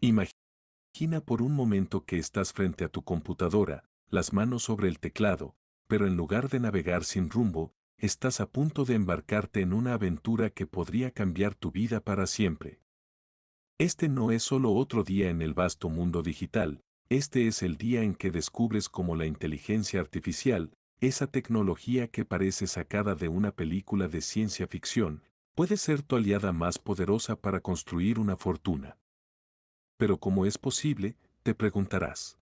Imagina por un momento que estás frente a tu computadora, las manos sobre el teclado, pero en lugar de navegar sin rumbo, estás a punto de embarcarte en una aventura que podría cambiar tu vida para siempre. Este no es solo otro día en el vasto mundo digital, este es el día en que descubres cómo la inteligencia artificial, esa tecnología que parece sacada de una película de ciencia ficción, puede ser tu aliada más poderosa para construir una fortuna pero como es posible, te preguntarás.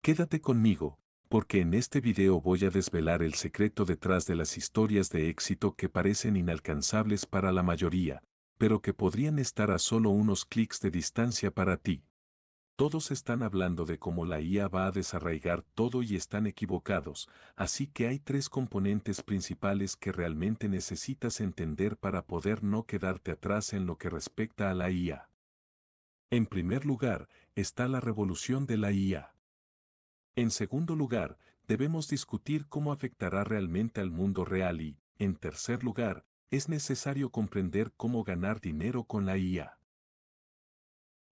Quédate conmigo, porque en este video voy a desvelar el secreto detrás de las historias de éxito que parecen inalcanzables para la mayoría, pero que podrían estar a solo unos clics de distancia para ti. Todos están hablando de cómo la IA va a desarraigar todo y están equivocados, así que hay tres componentes principales que realmente necesitas entender para poder no quedarte atrás en lo que respecta a la IA. En primer lugar, está la revolución de la IA. En segundo lugar, debemos discutir cómo afectará realmente al mundo real y, en tercer lugar, es necesario comprender cómo ganar dinero con la IA.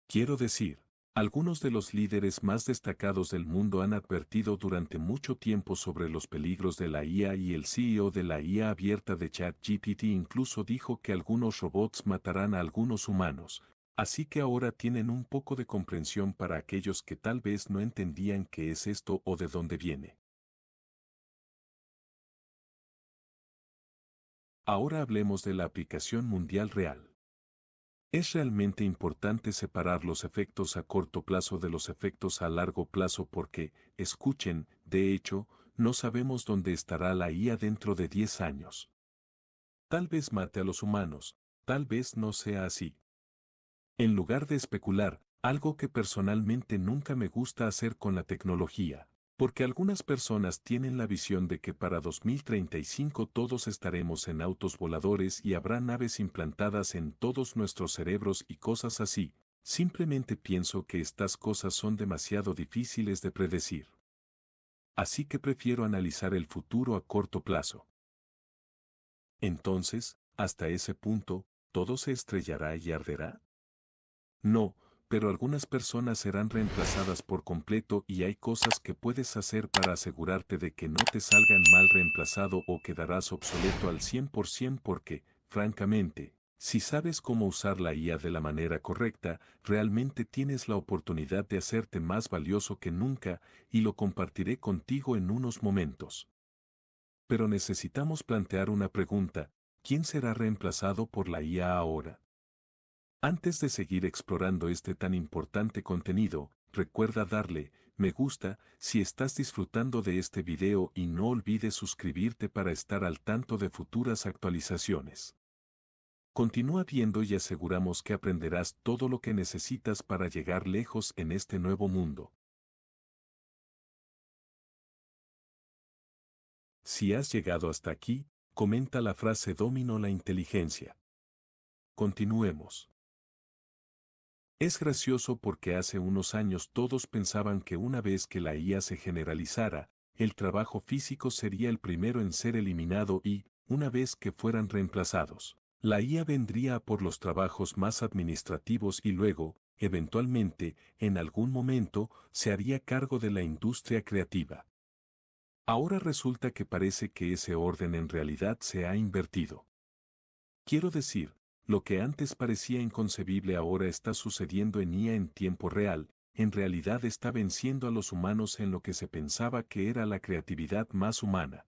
Quiero decir, algunos de los líderes más destacados del mundo han advertido durante mucho tiempo sobre los peligros de la IA y el CEO de la IA abierta de ChatGPT incluso dijo que algunos robots matarán a algunos humanos, Así que ahora tienen un poco de comprensión para aquellos que tal vez no entendían qué es esto o de dónde viene. Ahora hablemos de la aplicación mundial real. Es realmente importante separar los efectos a corto plazo de los efectos a largo plazo porque, escuchen, de hecho, no sabemos dónde estará la IA dentro de 10 años. Tal vez mate a los humanos, tal vez no sea así, en lugar de especular, algo que personalmente nunca me gusta hacer con la tecnología, porque algunas personas tienen la visión de que para 2035 todos estaremos en autos voladores y habrá naves implantadas en todos nuestros cerebros y cosas así, simplemente pienso que estas cosas son demasiado difíciles de predecir. Así que prefiero analizar el futuro a corto plazo. Entonces, hasta ese punto, ¿todo se estrellará y arderá? No, pero algunas personas serán reemplazadas por completo y hay cosas que puedes hacer para asegurarte de que no te salgan mal reemplazado o quedarás obsoleto al 100% porque, francamente, si sabes cómo usar la IA de la manera correcta, realmente tienes la oportunidad de hacerte más valioso que nunca y lo compartiré contigo en unos momentos. Pero necesitamos plantear una pregunta, ¿quién será reemplazado por la IA ahora? Antes de seguir explorando este tan importante contenido, recuerda darle me gusta si estás disfrutando de este video y no olvides suscribirte para estar al tanto de futuras actualizaciones. Continúa viendo y aseguramos que aprenderás todo lo que necesitas para llegar lejos en este nuevo mundo. Si has llegado hasta aquí, comenta la frase domino la inteligencia. Continuemos. Es gracioso porque hace unos años todos pensaban que una vez que la IA se generalizara, el trabajo físico sería el primero en ser eliminado y, una vez que fueran reemplazados, la IA vendría por los trabajos más administrativos y luego, eventualmente, en algún momento, se haría cargo de la industria creativa. Ahora resulta que parece que ese orden en realidad se ha invertido. Quiero decir, lo que antes parecía inconcebible ahora está sucediendo en IA en tiempo real, en realidad está venciendo a los humanos en lo que se pensaba que era la creatividad más humana.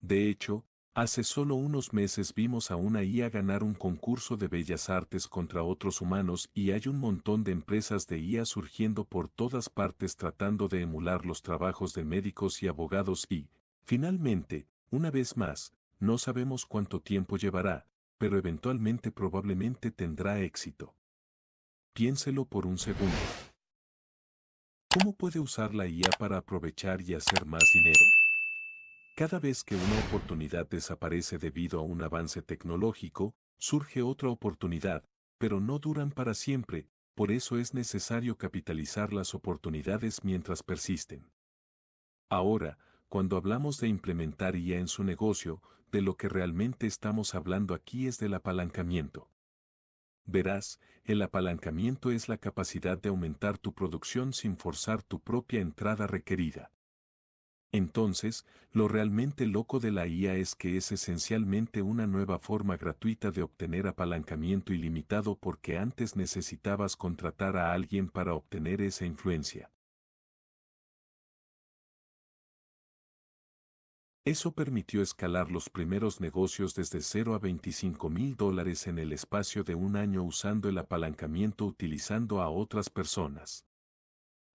De hecho, hace solo unos meses vimos a una IA ganar un concurso de bellas artes contra otros humanos y hay un montón de empresas de IA surgiendo por todas partes tratando de emular los trabajos de médicos y abogados y, finalmente, una vez más, no sabemos cuánto tiempo llevará, pero eventualmente probablemente tendrá éxito. Piénselo por un segundo. ¿Cómo puede usar la IA para aprovechar y hacer más dinero? Cada vez que una oportunidad desaparece debido a un avance tecnológico, surge otra oportunidad, pero no duran para siempre, por eso es necesario capitalizar las oportunidades mientras persisten. Ahora, cuando hablamos de implementar IA en su negocio, de lo que realmente estamos hablando aquí es del apalancamiento. Verás, el apalancamiento es la capacidad de aumentar tu producción sin forzar tu propia entrada requerida. Entonces, lo realmente loco de la IA es que es esencialmente una nueva forma gratuita de obtener apalancamiento ilimitado porque antes necesitabas contratar a alguien para obtener esa influencia. Eso permitió escalar los primeros negocios desde 0 a 25 mil dólares en el espacio de un año usando el apalancamiento utilizando a otras personas.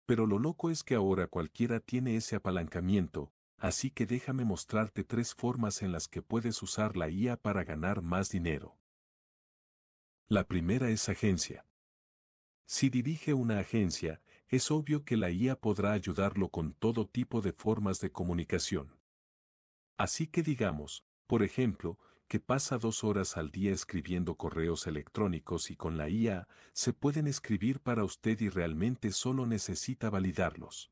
Pero lo loco es que ahora cualquiera tiene ese apalancamiento, así que déjame mostrarte tres formas en las que puedes usar la IA para ganar más dinero. La primera es agencia. Si dirige una agencia, es obvio que la IA podrá ayudarlo con todo tipo de formas de comunicación. Así que digamos, por ejemplo, que pasa dos horas al día escribiendo correos electrónicos y con la IA se pueden escribir para usted y realmente solo necesita validarlos.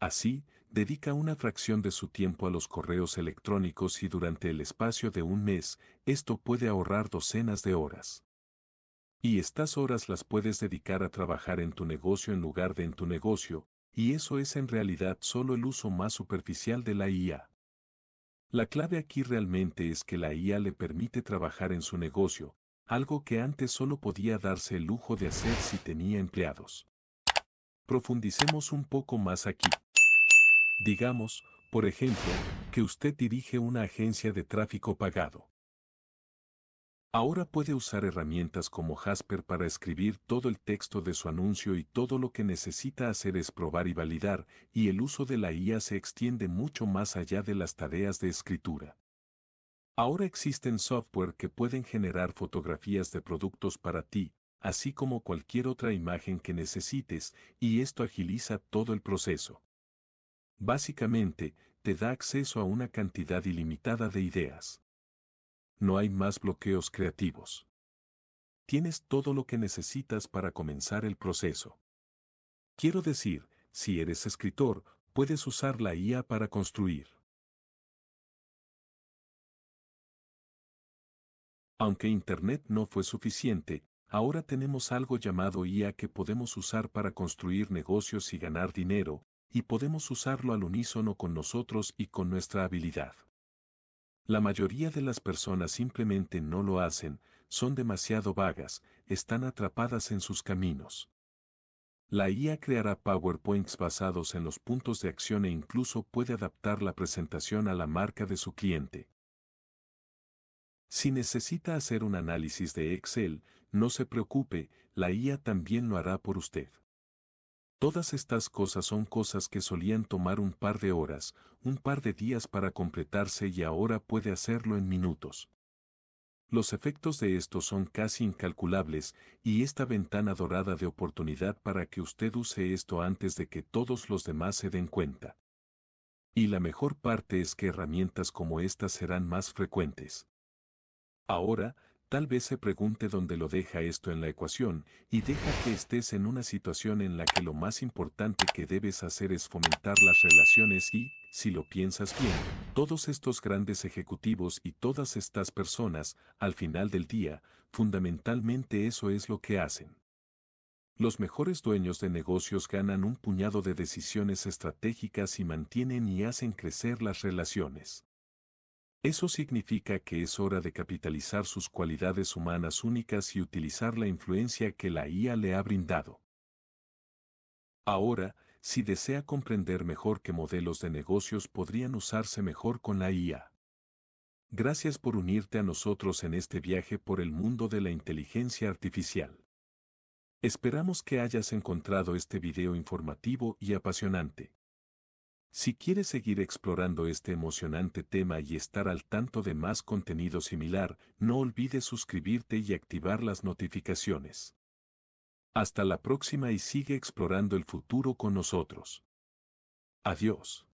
Así, dedica una fracción de su tiempo a los correos electrónicos y durante el espacio de un mes, esto puede ahorrar docenas de horas. Y estas horas las puedes dedicar a trabajar en tu negocio en lugar de en tu negocio, y eso es en realidad solo el uso más superficial de la IA. La clave aquí realmente es que la IA le permite trabajar en su negocio, algo que antes solo podía darse el lujo de hacer si tenía empleados. Profundicemos un poco más aquí. Digamos, por ejemplo, que usted dirige una agencia de tráfico pagado. Ahora puede usar herramientas como Jasper para escribir todo el texto de su anuncio y todo lo que necesita hacer es probar y validar, y el uso de la IA se extiende mucho más allá de las tareas de escritura. Ahora existen software que pueden generar fotografías de productos para ti, así como cualquier otra imagen que necesites, y esto agiliza todo el proceso. Básicamente, te da acceso a una cantidad ilimitada de ideas no hay más bloqueos creativos. Tienes todo lo que necesitas para comenzar el proceso. Quiero decir, si eres escritor, puedes usar la IA para construir. Aunque Internet no fue suficiente, ahora tenemos algo llamado IA que podemos usar para construir negocios y ganar dinero, y podemos usarlo al unísono con nosotros y con nuestra habilidad. La mayoría de las personas simplemente no lo hacen, son demasiado vagas, están atrapadas en sus caminos. La IA creará PowerPoints basados en los puntos de acción e incluso puede adaptar la presentación a la marca de su cliente. Si necesita hacer un análisis de Excel, no se preocupe, la IA también lo hará por usted. Todas estas cosas son cosas que solían tomar un par de horas, un par de días para completarse y ahora puede hacerlo en minutos. Los efectos de esto son casi incalculables y esta ventana dorada de oportunidad para que usted use esto antes de que todos los demás se den cuenta. Y la mejor parte es que herramientas como estas serán más frecuentes. Ahora, tal vez se pregunte dónde lo deja esto en la ecuación y deja que estés en una situación en la que lo más importante que debes hacer es fomentar las relaciones y, si lo piensas bien, todos estos grandes ejecutivos y todas estas personas, al final del día, fundamentalmente eso es lo que hacen. Los mejores dueños de negocios ganan un puñado de decisiones estratégicas y mantienen y hacen crecer las relaciones. Eso significa que es hora de capitalizar sus cualidades humanas únicas y utilizar la influencia que la IA le ha brindado. Ahora, si desea comprender mejor qué modelos de negocios podrían usarse mejor con la IA. Gracias por unirte a nosotros en este viaje por el mundo de la inteligencia artificial. Esperamos que hayas encontrado este video informativo y apasionante. Si quieres seguir explorando este emocionante tema y estar al tanto de más contenido similar, no olvides suscribirte y activar las notificaciones. Hasta la próxima y sigue explorando el futuro con nosotros. Adiós.